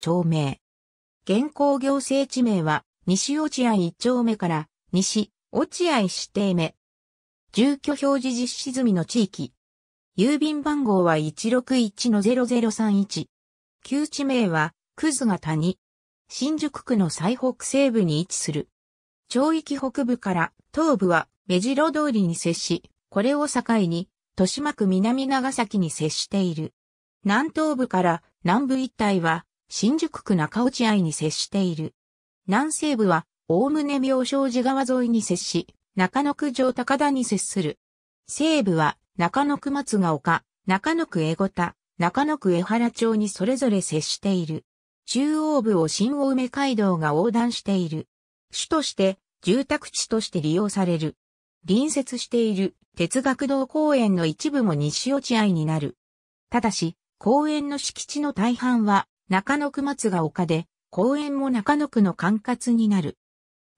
町名。現行行政地名は、西落合一丁目から、西、落合指定目。住居表示実施済みの地域。郵便番号は161-0031。旧地名は、クズが谷。新宿区の最北西部に位置する。町域北部から東部は目白通りに接し、これを境に、豊島区南長崎に接している。南東部から南部一帯は新宿区中落合に接している。南西部は、おおむね妙正寺川沿いに接し、中野区上高田に接する。西部は、中野区松ヶ丘、中野区江古田、中野区江原町にそれぞれ接している。中央部を新青梅街道が横断している。主として、住宅地として利用される。隣接している哲学堂公園の一部も西落合になる。ただし、公園の敷地の大半は中野区松が丘で、公園も中野区の管轄になる。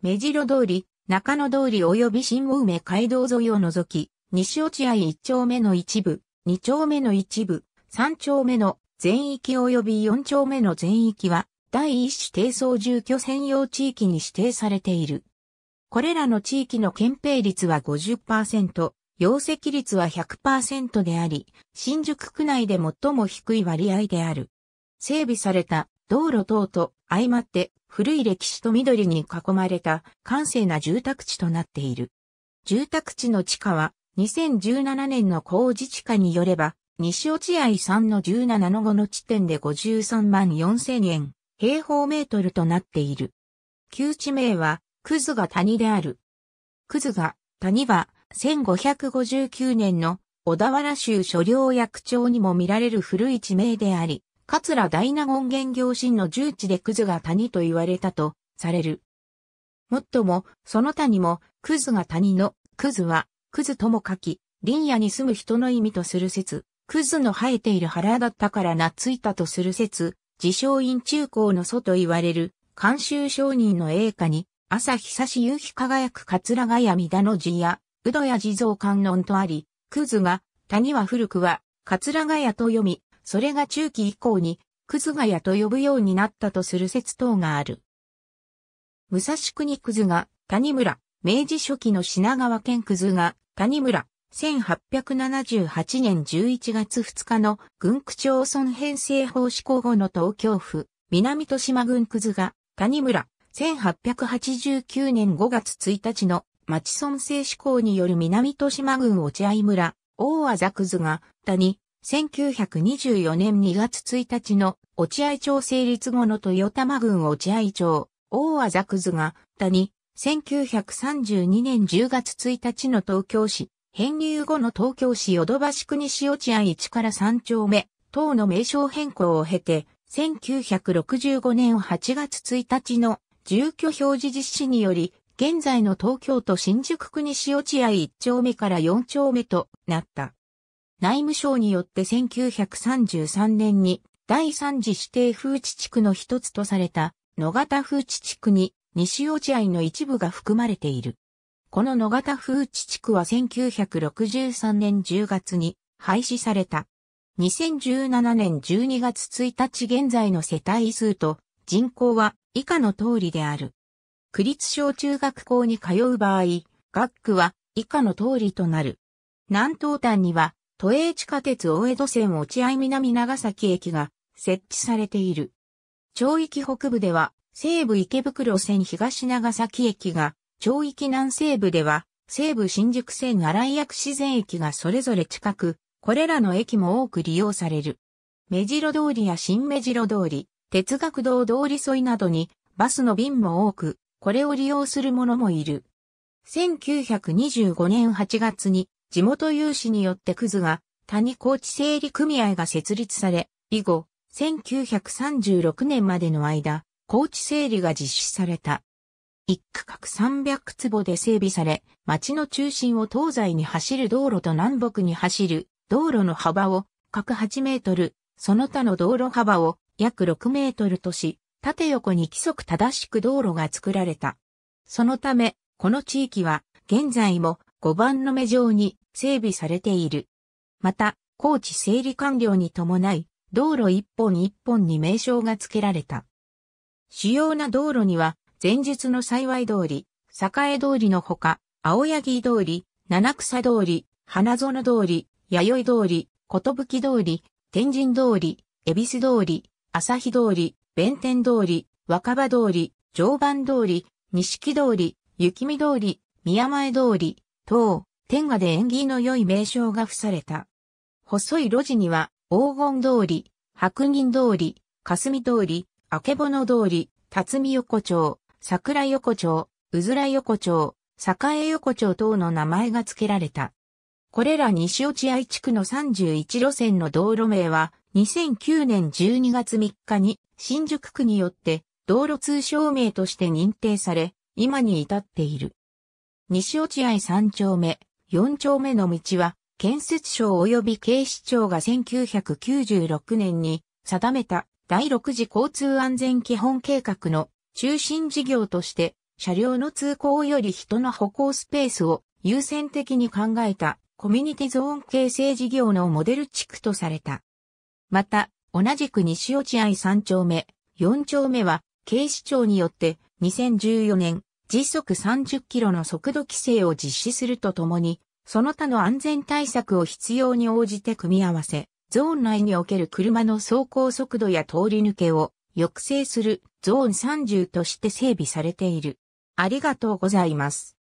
目白通り、中野通り及び新青梅街道沿いを除き、西落合1丁目の一部、2丁目の一部、3丁目の全域及び4丁目の全域は、第一種低層住居専用地域に指定されている。これらの地域の憲兵率は50%、容積率は100%であり、新宿区内で最も低い割合である。整備された道路等と相まって古い歴史と緑に囲まれた閑静な住宅地となっている。住宅地の地価は2017年の工事地下によれば西落合3の17の後の地点で53万4000円平方メートルとなっている。旧地名はクズが谷である。クズが谷は1559年の小田原州所領役長にも見られる古い地名であり、桂大納言元行神の重地でクズが谷と言われたとされる。もっとも、その谷も、クズが谷の、クズは、クズとも書き、林野に住む人の意味とする説、クズの生えている腹だったから懐いたとする説、自称院中高の祖と言われる、監修商人の栄華に、朝日差し夕日輝く桂ヶ谷三田の字や、うどや地蔵観音とあり、クズが、谷は古くは、桂ヶ谷と読み、それが中期以降に、くずがやと呼ぶようになったとする説等がある。武蔵国くずが、谷村、明治初期の品川県くずが、谷村、1878年11月2日の軍区町村編成法施行後の東京府、南豊島郡くずが、谷村、1889年5月1日の町村制施行による南豊島郡落合村、大和くずが、谷、1924年2月1日の落合町成立後の豊玉郡落合町、大和ザクズが、谷、1932年10月1日の東京市、編入後の東京市ヨドバシ区西落合1から3丁目、等の名称変更を経て、1965年8月1日の住居表示実施により、現在の東京都新宿区西落合1丁目から4丁目となった。内務省によって1933年に第三次指定風地地区の一つとされた野方風地地区に西落合の一部が含まれている。この野方風地地区は1963年10月に廃止された。2017年12月1日現在の世帯数と人口は以下の通りである。区立小中学校に通う場合、学区は以下の通りとなる。南東端には都営地下鉄大江戸線落合南長崎駅が設置されている。町域北部では西武池袋線東長崎駅が、町域南西部では西武新宿線新井薬自然駅がそれぞれ近く、これらの駅も多く利用される。目白通りや新目白通り、哲学堂通り沿いなどにバスの便も多く、これを利用する者もいる。1925年8月に地元有志によってクズが谷高地整理組合が設立され、以後、1936年までの間、高地整理が実施された。一区画300坪で整備され、町の中心を東西に走る道路と南北に走る道路の幅を各8メートル、その他の道路幅を約6メートルとし、縦横に規則正しく道路が作られた。そのため、この地域は現在も5番の目状に整備されている。また、高地整理完了に伴い、道路一本一本に名称が付けられた。主要な道路には、前日の幸い通り、栄通りのほか、青柳通り、七草通り、花園通り、弥生通り、き通り、天神通り、恵比寿通り、朝日通り、弁天通り、若葉通り、常磐通り、錦通り、雪見通り、宮前通り、等、天下で縁起の良い名称が付された。細い路地には、黄金通り、白銀通り、霞通り、明けぼの通り、辰巳横丁、桜横丁、うずら横丁、栄横丁等の名前が付けられた。これら西落合地区の31路線の道路名は、2009年12月3日に新宿区によって道路通称名として認定され、今に至っている。西落合3丁目、4丁目の道は、建設省及び警視庁が1996年に定めた第6次交通安全基本計画の中心事業として、車両の通行より人の歩行スペースを優先的に考えたコミュニティゾーン形成事業のモデル地区とされた。また、同じく西落合3丁目、4丁目は、警視庁によって2014年時速30キロの速度規制を実施するとともに、その他の安全対策を必要に応じて組み合わせ、ゾーン内における車の走行速度や通り抜けを抑制するゾーン30として整備されている。ありがとうございます。